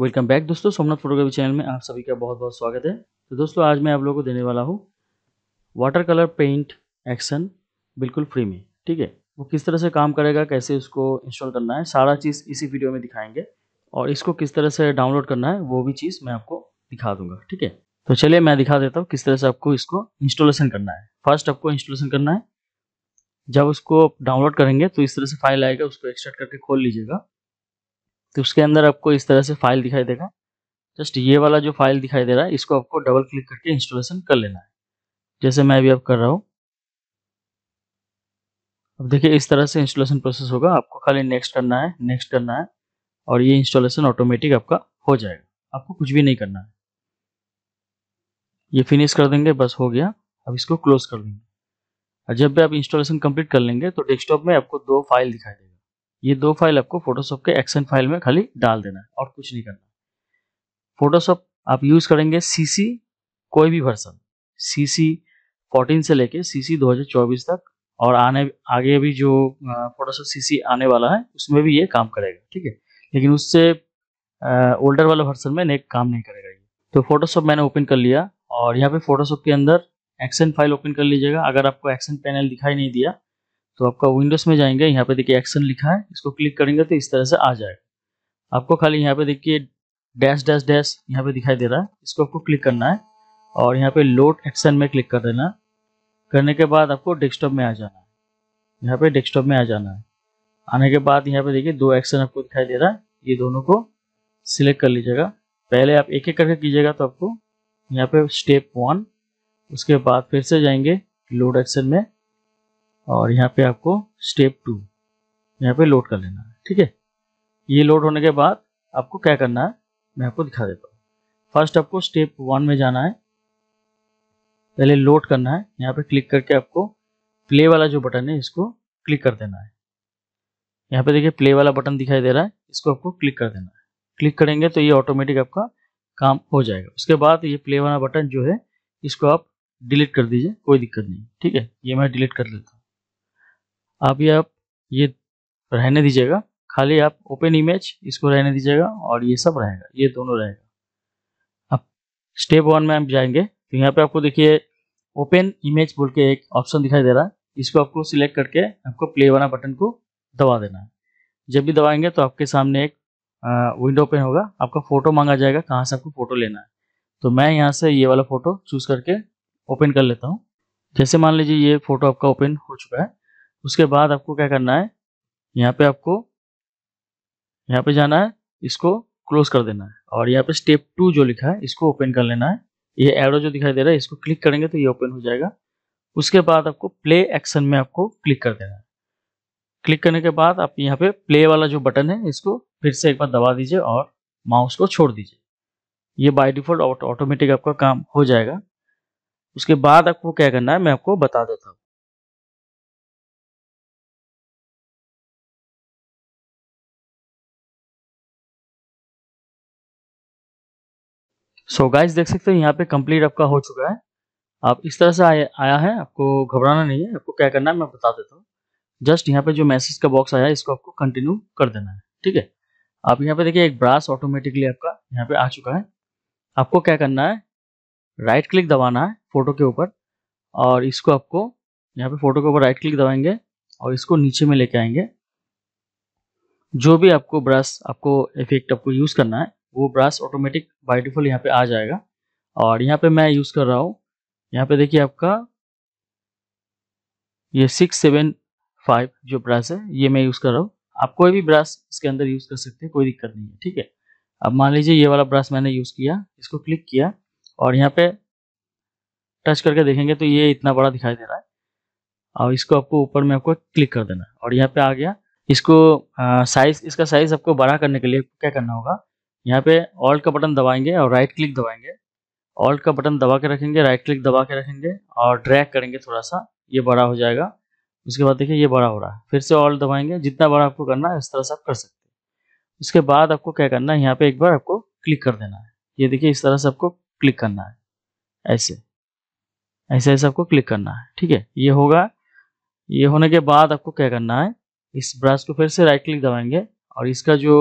welcome back दोस्तों Somnath photography channel में आप सभी का बहुत बहुत स्वागत है तो दोस्तों आज मैं आप लोगों को देने वाला हूँ वाटर कलर पेंट एक्शन बिल्कुल फ्री में ठीक है वो किस तरह से काम करेगा कैसे उसको इंस्टॉल करना है सारा चीज़ इसी वीडियो में दिखाएंगे और इसको किस तरह से डाउनलोड करना है वो भी चीज़ मैं आपको दिखा दूंगा ठीक है तो चलिए मैं दिखा देता हूँ किस तरह से आपको इसको इंस्टॉलेशन करना है फर्स्ट आपको इंस्टॉलेशन करना है जब उसको डाउनलोड करेंगे तो इस तरह से फाइल आएगा उसको एक्सट्रैक्ट करके खोल लीजिएगा तो उसके अंदर आपको इस तरह से फाइल दिखाई देगा जस्ट ये वाला जो फाइल दिखाई दे रहा है इसको आपको डबल क्लिक करके इंस्टॉलेशन कर लेना है जैसे मैं अभी अब कर रहा हूँ अब देखिए इस तरह से इंस्टॉलेशन प्रोसेस होगा आपको खाली नेक्स्ट करना है नेक्स्ट करना है और ये इंस्टॉलेशन ऑटोमेटिक आपका हो जाएगा आपको कुछ भी नहीं करना है ये फिनिश कर देंगे बस हो गया अब इसको क्लोज कर देंगे और जब भी आप इंस्टॉलेशन कंप्लीट कर लेंगे तो डेस्कटॉप में आपको दो फाइल दिखाई देगा ये दो फाइल आपको फोटोशॉप के एक्शन फाइल में खाली डाल देना है और कुछ नहीं करना फोटोशॉप आप यूज करेंगे सीसी कोई भी वर्सन सीसी 14 से लेके सीसी 2024 तक और आने आगे भी जो फोटोशॉप सीसी आने वाला है उसमें भी ये काम करेगा ठीक है लेकिन उससे ओल्डर वाला वर्सन में नेक काम नहीं करेगा ये तो फोटोशॉप मैंने ओपन कर लिया और यहाँ पे फोटोशॉप के अंदर एक्शन फाइल ओपन कर लीजिएगा अगर आपको एक्शन पैनल दिखाई नहीं दिया तो आपका विंडोज़ में जाएंगे यहाँ पे देखिए एक्शन लिखा है इसको क्लिक करेंगे तो इस तरह से आ जाएगा आपको खाली यहाँ पे देखिए डैश डैश डैश यहाँ पे दिखाई दे रहा है इसको आपको क्लिक करना है और यहाँ पे लोड एक्शन में क्लिक कर देना करने के बाद आपको डेस्कटॉप में आ जाना है यहाँ पे डेस्कटॉप में आ जाना है आने के बाद यहाँ पे देखिए दो एक्शन आपको दिखाई दे रहा है ये दोनों को सिलेक्ट कर लीजिएगा पहले आप एक एक करके कीजिएगा तो आपको यहाँ पे स्टेप वन उसके बाद फिर से जाएंगे लोड एक्शन में और यहाँ पे आपको स्टेप टू यहाँ पे लोड कर लेना है ठीक है ये लोड होने के बाद आपको क्या करना है मैं आपको दिखा देता हूँ फर्स्ट आपको स्टेप वन में जाना है पहले लोड करना है यहाँ पे क्लिक करके आपको प्ले वाला जो बटन है इसको क्लिक कर देना है यहाँ पे देखिए प्ले वाला बटन दिखाई दे रहा है इसको आपको क्लिक कर देना है क्लिक करेंगे तो ये ऑटोमेटिक आपका काम हो जाएगा उसके बाद ये प्ले वाला बटन जो है इसको आप डिलीट कर दीजिए कोई दिक्कत नहीं ठीक है ये मैं डिलीट कर लेता हूँ आप ये आप ये रहने दीजिएगा खाली आप ओपन इमेज इसको रहने दीजिएगा और ये सब रहेगा ये दोनों रहेगा अब स्टेप वन में आप जाएंगे तो यहाँ पे आपको देखिए ओपन इमेज बोल के एक ऑप्शन दिखाई दे रहा है इसको आपको सिलेक्ट करके आपको प्ले वाला बटन को दबा देना है जब भी दबाएंगे तो आपके सामने एक विंडो ओपन होगा आपका फोटो मांगा जाएगा कहाँ से आपको फोटो लेना है तो मैं यहाँ से ये वाला फोटो चूज करके ओपन कर लेता हूँ जैसे मान लीजिए ये फोटो आपका ओपन हो चुका है उसके बाद आपको क्या करना है यहाँ पे आपको यहाँ पे जाना है इसको क्लोज कर देना है और यहाँ पे स्टेप टू जो लिखा है इसको ओपन कर लेना है ये एरो जो दिखाई दे रहा है इसको क्लिक करेंगे तो ये ओपन हो जाएगा उसके बाद आपको प्ले एक्शन में आपको क्लिक कर देना है क्लिक करने के बाद आप यहाँ पे प्ले वाला जो बटन है इसको फिर से एक बार दबा दीजिए और माउस को छोड़ दीजिए ये बाय डिफॉल्ट ऑटोमेटिक आपका काम हो जाएगा उसके बाद आपको क्या करना है मैं आपको बता देता हूँ सो so गाइस देख सकते हो यहाँ पे कंप्लीट आपका हो चुका है आप इस तरह से आया, आया है आपको घबराना नहीं है आपको क्या करना है मैं बता देता हूँ जस्ट यहाँ पे जो मैसेज का बॉक्स आया है इसको आपको कंटिन्यू कर देना है ठीक है आप यहाँ पे देखिए एक ब्रास ऑटोमेटिकली आपका यहाँ पे आ चुका है आपको क्या करना है राइट क्लिक दबाना है फोटो के ऊपर और इसको आपको यहाँ पे फोटो के ऊपर राइट क्लिक दबाएंगे और इसको नीचे में लेके आएंगे जो भी आपको ब्रश आपको इफेक्ट आपको यूज करना है वो ब्रश ऑटोमेटिक बाई यहाँ पे आ जाएगा और यहाँ पे मैं यूज़ कर रहा हूँ यहाँ पे देखिए आपका ये सिक्स सेवन फाइव जो ब्रश है ये मैं यूज़ कर रहा हूँ आप कोई भी ब्रश इसके अंदर यूज़ कर सकते हैं कोई दिक्कत नहीं है ठीक है अब मान लीजिए ये वाला ब्रश मैंने यूज़ किया इसको क्लिक किया और यहाँ पे टच करके देखेंगे तो ये इतना बड़ा दिखाई दे रहा है और इसको आपको ऊपर में आपको क्लिक कर देना और यहाँ पे आ गया इसको साइज इसका साइज आपको बड़ा करने के लिए क्या करना होगा यहाँ पे ऑल्ट का बटन दबाएंगे और राइट क्लिक दबाएंगे ऑल्ट का बटन दबा के रखेंगे राइट क्लिक दबा के रखेंगे और ड्रैग करेंगे थोड़ा सा ये बड़ा हो जाएगा उसके बाद देखिए ये बड़ा हो रहा है फिर से ऑल्ट दबाएंगे जितना बड़ा आपको करना है इस तरह से आप कर सकते हैं उसके बाद आपको क्या करना है यहाँ पे एक बार आपको क्लिक कर देना है ये देखिए इस तरह से आपको क्लिक करना है ऐसे ऐसे ऐसे आपको क्लिक करना है ठीक है ये होगा ये होने के बाद आपको क्या करना है इस ब्रश को फिर से राइट क्लिक दबाएंगे और इसका जो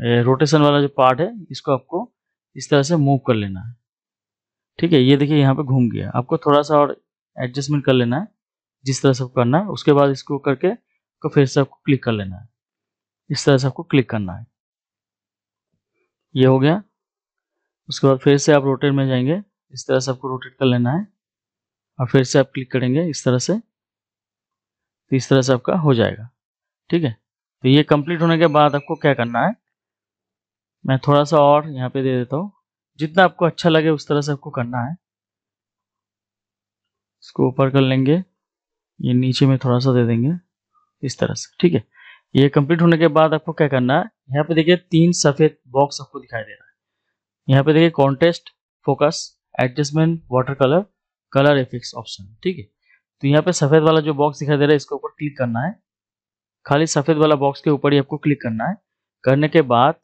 रोटेशन वाला जो पार्ट है इसको आपको इस तरह से मूव कर लेना है ठीक है ये देखिए यहाँ पे घूम गया आपको थोड़ा सा और एडजस्टमेंट कर लेना है जिस तरह से आपको करना है उसके बाद इसको करके आपको फिर से आपको क्लिक कर लेना है इस तरह से आपको क्लिक करना है ये हो गया उसके बाद फिर से आप रोटेट में जाएंगे इस तरह से आपको रोटेट कर लेना है और फिर से आप क्लिक करेंगे इस तरह से तो इस तरह से आपका हो जाएगा ठीक है तो ये कंप्लीट होने के बाद आपको क्या करना है मैं थोड़ा सा और यहाँ पे दे देता हूँ जितना आपको अच्छा लगे उस तरह से आपको करना है इसको ऊपर कर लेंगे ये नीचे में थोड़ा सा दे देंगे इस तरह से ठीक है ये कंप्लीट होने के बाद आपको क्या करना है यहाँ पे देखिए तीन सफ़ेद बॉक्स आपको दिखाई दे रहा है यहाँ पे देखिए contest focus adjustment water colour colour effects option ठीक है तो यहाँ पे सफ़ेद वाला जो बॉक्स दिखाई दे रहा है इसके ऊपर क्लिक करना है खाली सफ़ेद वाला बॉक्स के ऊपर ही आपको क्लिक करना है करने के बाद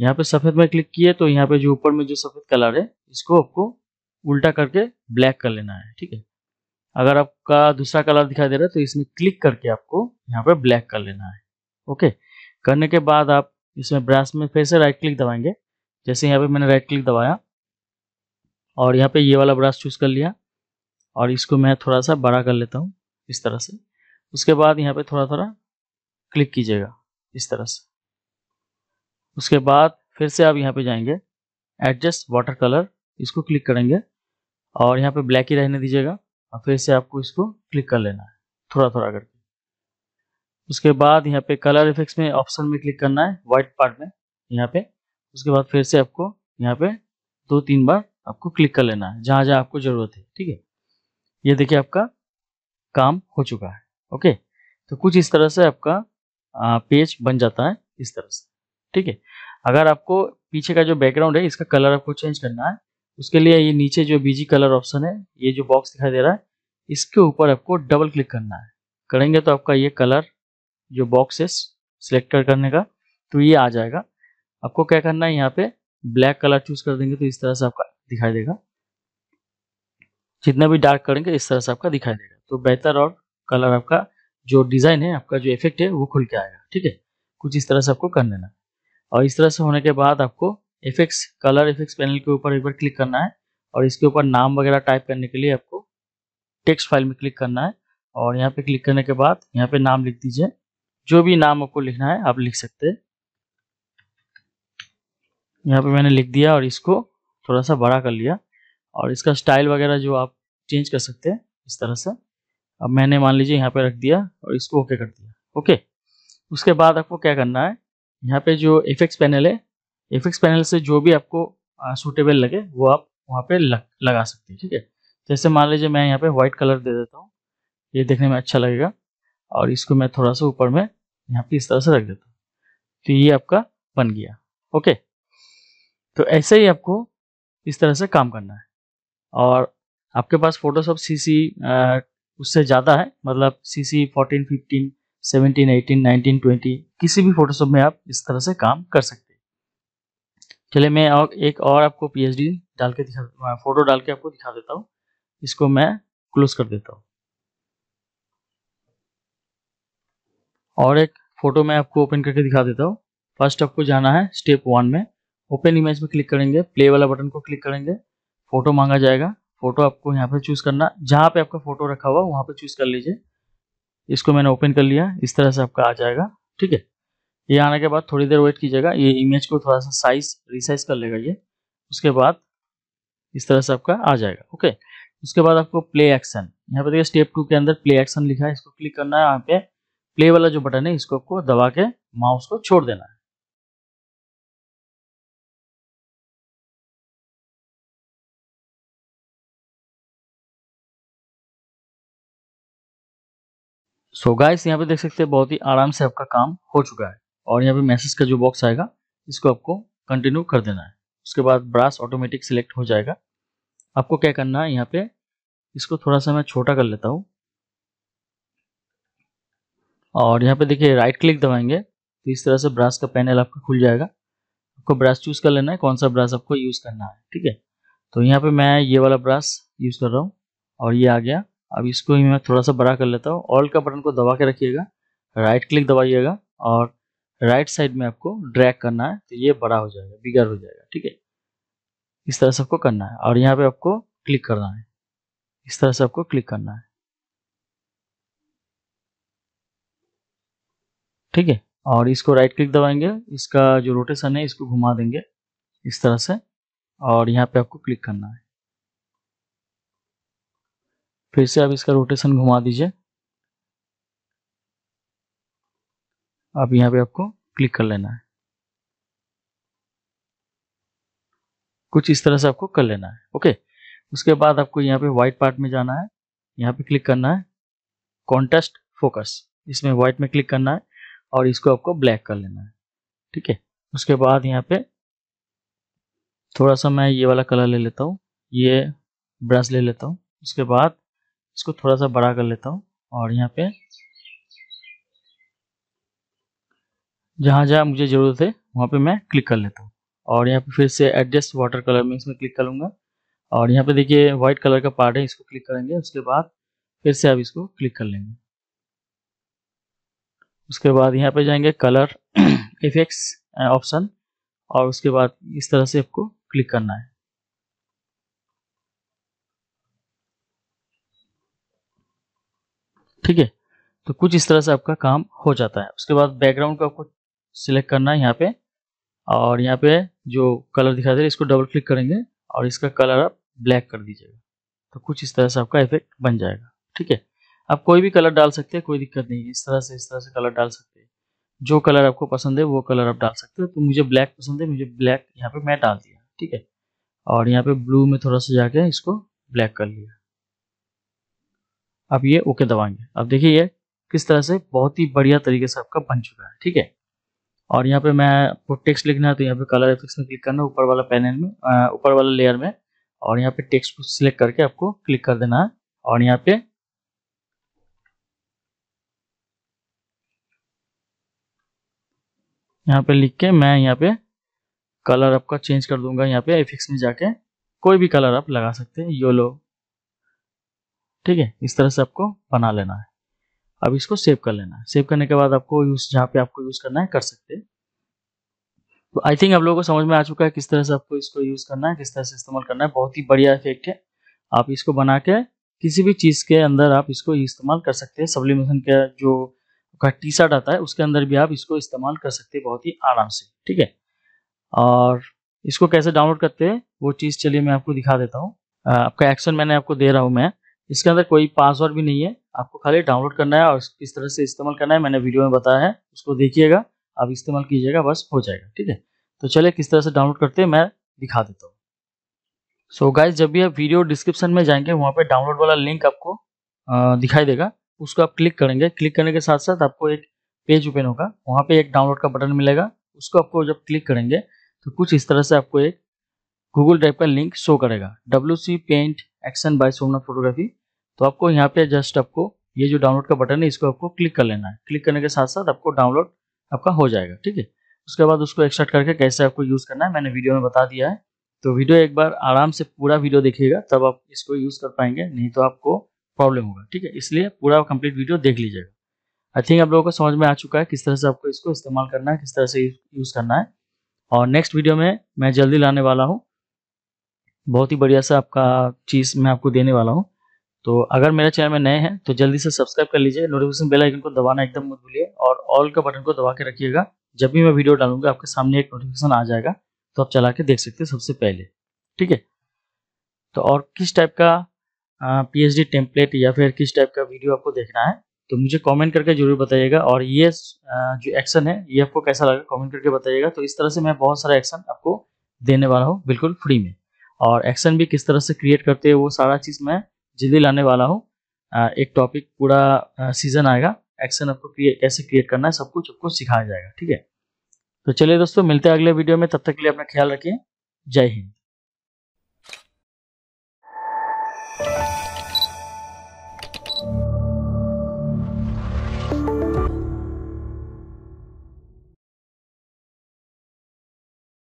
यहाँ पे सफेद में क्लिक किए तो यहाँ पे जो ऊपर में जो सफेद कलर है इसको आपको उल्टा करके ब्लैक कर लेना है ठीक है अगर आपका दूसरा कलर दिखाई दे रहा है तो इसमें क्लिक करके आपको यहाँ पे ब्लैक कर लेना है ओके करने के बाद आप इसमें ब्रश में फिर से राइट क्लिक दबाएंगे जैसे यहाँ पे मैंने राइट क्लिक दबाया और यहाँ पे ये वाला ब्रश चूज कर लिया और इसको मैं थोड़ा सा बड़ा कर लेता हूँ इस तरह से उसके बाद यहाँ पे थोड़ा थोड़ा क्लिक कीजिएगा इस तरह से उसके बाद फिर से आप यहाँ पे जाएंगे एडजस्ट वाटर कलर इसको क्लिक करेंगे और यहाँ पे ब्लैक ही रहने दीजिएगा और फिर से आपको इसको क्लिक कर लेना है थोड़ा थोड़ा करके उसके बाद यहाँ पे कलर इफेक्ट्स में ऑप्शन में क्लिक करना है व्हाइट पार्ट में यहाँ पे उसके बाद फिर से आपको यहाँ पे दो तीन बार आपको क्लिक कर लेना है जहाँ जहाँ आपको ज़रूरत है ठीक है ये देखिए आपका काम हो चुका है ओके तो कुछ इस तरह से आपका पेज बन जाता है इस तरह से ठीक है अगर आपको पीछे का जो बैकग्राउंड है इसका कलर आपको चेंज करना है उसके लिए ये नीचे जो बीजी कलर ऑप्शन है ये जो बॉक्स दिखाई दे रहा है इसके ऊपर आपको डबल क्लिक करना है करेंगे तो आपका ये कलर जो बॉक्स है सिलेक्ट करने का तो ये आ जाएगा आपको क्या करना है यहाँ पे ब्लैक कलर चूज कर देंगे तो इस तरह से आपका दिखाई देगा जितना भी डार्क करेंगे इस तरह से आपका दिखाई देगा तो बेहतर और कलर आपका जो डिज़ाइन है आपका जो इफेक्ट है वो खुल के आएगा ठीक है कुछ इस तरह से आपको कर लेना और इस तरह से होने के बाद आपको इफेक्ट्स कलर इफेक्ट्स पैनल के ऊपर एक बार क्लिक करना है और इसके ऊपर नाम वगैरह टाइप करने के लिए आपको टेक्स्ट फाइल में क्लिक करना है और यहाँ पे क्लिक करने के बाद यहाँ पे नाम लिख दीजिए जो भी नाम आपको लिखना है आप लिख सकते हैं यहाँ पे मैंने लिख दिया और इसको थोड़ा सा बड़ा कर लिया और इसका स्टाइल वगैरह जो आप चेंज कर सकते हैं इस तरह से अब मैंने मान लीजिए यहाँ पे रख दिया और इसको ओके कर दिया ओके उसके बाद आपको क्या करना है यहाँ पे जो इफेक्ट्स पैनल है इफेक्ट्स पैनल से जो भी आपको सूटेबल लगे वो आप वहाँ पे लग, लगा सकते हैं ठीक है तो जैसे मान लीजिए मैं यहाँ पे व्हाइट कलर दे देता हूँ ये देखने में अच्छा लगेगा और इसको मैं थोड़ा सा ऊपर में यहाँ पे इस तरह से रख देता हूँ तो ये आपका बन गया ओके तो ऐसे ही आपको इस तरह से काम करना है और आपके पास फोटोशॉप सी सी उससे ज़्यादा है मतलब C C fourteen fifteen seventeen eighteen nineteen twenty किसी भी फोटोशॉप में आप इस तरह से काम कर सकते हैं चलिए मैं और एक और आपको डी डाल के दिखा फोटो हाँ, डाल के आपको दिखा देता हूँ इसको मैं क्लोज कर देता हूँ और एक फोटो मैं आपको ओपन करके दिखा देता हूँ फर्स्ट आपको जाना है स्टेप वन में ओपन इमेज में क्लिक करेंगे प्ले वाला बटन को क्लिक करेंगे फोटो मांगा जाएगा फोटो आपको यहाँ पे चूज करना जहाँ पे आपका फोटो रखा हुआ वहाँ पे चूज कर लीजिए इसको मैंने ओपन कर लिया इस तरह से आपका आ जाएगा ठीक है ये आने के बाद थोड़ी देर वेट कीजिएगा ये इमेज को थोड़ा सा साइज रिसाइज कर लेगा ये उसके बाद इस तरह से आपका आ जाएगा ओके उसके बाद आपको प्ले एक्शन यहाँ पे देखिए स्टेप टू के अंदर प्ले एक्शन लिखा है इसको क्लिक करना है यहाँ पे प्ले वाला जो बटन है इसको आपको दबा के माउस को छोड़ देना है सो गाइस यहाँ पे देख सकते हैं बहुत ही आराम से आपका काम हो चुका है और यहाँ पे मैसेज का जो बॉक्स आएगा इसको आपको कंटिन्यू कर देना है उसके बाद ब्रास ऑटोमेटिक सिलेक्ट हो जाएगा आपको क्या करना है यहाँ पे इसको थोड़ा सा मैं छोटा कर लेता हूँ और यहाँ पे देखिए राइट क्लिक दबाएंगे तो इस तरह से ब्रास का पैनल आपका खुल जाएगा आपको ब्रास चूज़ कर लेना है कौन सा ब्रश आपको यूज़ करना है ठीक है तो यहाँ पे मैं ये वाला ब्रास यूज़ कर रहा हूँ और ये आ गया अब इसको ही मैं थोड़ा सा बड़ा कर लेता हूँ ऑल का बटन को दबा के रखिएगा राइट क्लिक दबाइएगा और राइट साइड में आपको ड्रैग करना है तो ये बड़ा हो जाएगा बिगर हो जाएगा ठीक है इस तरह से आपको करना है और यहाँ पे आपको क्लिक करना है इस तरह से आपको क्लिक करना है ठीक है और इसको राइट क्लिक दबाएंगे इसका जो रोटेशन है इसको घुमा देंगे इस तरह से और यहाँ पे आपको क्लिक करना है फिर से आप इसका रोटेशन घुमा दीजिए आप यहां पे आपको क्लिक कर लेना है कुछ इस तरह से आपको कर लेना है ओके उसके बाद आपको यहां पे व्हाइट पार्ट में जाना है यहां पे क्लिक करना है कॉन्टेस्ट फोकस इसमें व्हाइट में क्लिक करना है और इसको आपको ब्लैक कर लेना है ठीक है उसके बाद यहाँ पे थोड़ा सा मैं ये वाला कलर ले लेता हूँ ये ब्रश ले लेता हूँ उसके बाद इसको थोड़ा सा बड़ा कर लेता हूँ और यहाँ पे जहाँ जहाँ मुझे ज़रूरत है वहाँ पे मैं क्लिक कर लेता हूँ और यहाँ पे फिर से एडजस्ट वाटर कलर में इसमें क्लिक करूँगा और यहाँ पे देखिए वाइट कलर का पार्ट है इसको क्लिक करेंगे उसके बाद फिर से आप इसको क्लिक कर लेंगे उसके बाद यहाँ पे जाएंगे कलर इफेक्ट्स ऑप्शन और उसके बाद इस तरह से आपको क्लिक करना है ठीक है तो कुछ इस तरह से आपका काम हो जाता है उसके बाद बैकग्राउंड को आपको सिलेक्ट करना है यहाँ पे और यहाँ पे जो कलर दिखा दे रहा है इसको डबल क्लिक करेंगे और इसका कलर आप ब्लैक कर दीजिएगा तो कुछ इस तरह से आपका इफेक्ट बन जाएगा ठीक है आप कोई भी कलर डाल सकते हैं कोई दिक्कत नहीं इस तरह से इस तरह से कलर डाल सकते हैं जो कलर आपको पसंद है वो कलर आप डाल सकते हो तो मुझे ब्लैक पसंद है मुझे ब्लैक यहाँ पे मैं डाल दिया ठीक है और यहाँ पे ब्लू में थोड़ा सा जाके इसको ब्लैक कर लिया आप ये ओके दबाएंगे अब देखिए ये किस तरह से बहुत ही बढ़िया तरीके से आपका बन चुका है ठीक है और यहाँ पे मैं आपको टेक्स्ट लिखना है तो यहाँ पे कलर एफिक्स में क्लिक करना ऊपर वाला पैनल में ऊपर वाला लेयर में और यहाँ पे टेक्स्ट को सिलेक्ट करके आपको क्लिक कर देना है और यहाँ पे यहाँ पे लिख के मैं यहाँ पे कलर आपका चेंज कर दूंगा यहाँ पे एफिक्स में जाके कोई भी कलर आप लगा सकते हैं योलो ठीक है इस तरह से आपको बना लेना है अब इसको सेव कर लेना है सेव करने के बाद आपको यूज जहाँ पे आपको यूज करना है कर सकते हैं तो आई थिंक आप लोगों को समझ में आ चुका है किस तरह से आपको इसको यूज करना है किस तरह से इस्तेमाल करना है बहुत ही बढ़िया इफेक्ट है आप इसको बना के किसी भी चीज के अंदर आप इसको इस्तेमाल कर सकते हैं सब्लिमेशन का जो का टी शर्ट आता है उसके अंदर भी आप इसको इस्तेमाल कर सकते हैं बहुत ही आराम से ठीक है और इसको कैसे डाउनलोड करते हैं वो चीज़ चलिए मैं आपको दिखा देता हूँ आपका एक्शन मैंने आपको दे रहा हूँ मैं इसके अंदर कोई पासवर्ड भी नहीं है आपको खाली डाउनलोड करना है और किस तरह से इस्तेमाल करना है मैंने वीडियो में बताया है उसको देखिएगा आप इस्तेमाल कीजिएगा बस हो जाएगा ठीक है तो चलिए किस तरह से डाउनलोड करते हैं मैं दिखा देता हूँ सो गाइज जब भी आप वीडियो डिस्क्रिप्शन में जाएंगे वहाँ पर डाउनलोड वाला लिंक आपको दिखाई देगा उसको आप क्लिक करेंगे क्लिक करने के साथ साथ आपको एक पेज ओपन होगा वहाँ पे एक डाउनलोड का बटन मिलेगा उसको आपको जब क्लिक करेंगे तो कुछ इस तरह से आपको एक गूगल ड्राइव का लिंक शो करेगा W C paint action by Somnath photography तो आपको यहाँ पे जस्ट आपको ये जो डाउनलोड का बटन है इसको आपको क्लिक कर लेना है क्लिक करने के साथ साथ आपको डाउनलोड आपका हो जाएगा ठीक है उसके बाद उसको एक्सट्रैक्ट करके कैसे आपको यूज़ करना है मैंने वीडियो में बता दिया है तो वीडियो एक बार आराम से पूरा वीडियो देखिएगा तब आप इसको यूज़ कर पाएंगे नहीं तो आपको प्रॉब्लम होगा ठीक है इसलिए पूरा कंप्लीट वीडियो देख लीजिएगा आई थिंक आप लोगों को समझ में आ चुका है किस तरह से आपको इसको इस्तेमाल करना है किस तरह से यूज़ करना है और नेक्स्ट वीडियो में मैं जल्दी लाने वाला हूँ बहुत ही बढ़िया सा आपका चीज़ मैं आपको देने वाला हूँ तो अगर मेरे चैनल में नए हैं तो जल्दी से सब्सक्राइब कर लीजिए नोटिफिकेशन बेल आइकन को दबाना एकदम मत भूलिए और ऑल का बटन को दबा के रखिएगा जब भी मैं वीडियो डालूंगा आपके सामने एक नोटिफिकेशन आ जाएगा तो आप चला के देख सकते हैं सबसे पहले ठीक है तो और किस टाइप का पी एच टेम्पलेट या फिर किस टाइप का वीडियो आपको देखना है तो मुझे कॉमेंट करके जरूर बताइएगा और ये जो एक्शन है ये आपको कैसा लगा कॉमेंट करके बताइएगा तो इस तरह से मैं बहुत सारा एक्शन आपको देने वाला हूँ बिल्कुल फ्री में और एक्शन भी किस तरह से क्रिएट करते हैं वो सारा चीज़ मैं जल्दी लाने वाला हूँ एक टॉपिक पूरा सीजन आएगा एक्शन आपको क्रिएट कैसे क्रिएट करना है सब कुछ आपको सिखाया जाएगा ठीक है तो चलिए दोस्तों मिलते हैं अगले वीडियो में तब तक के लिए अपना ख्याल रखिए जय हिंद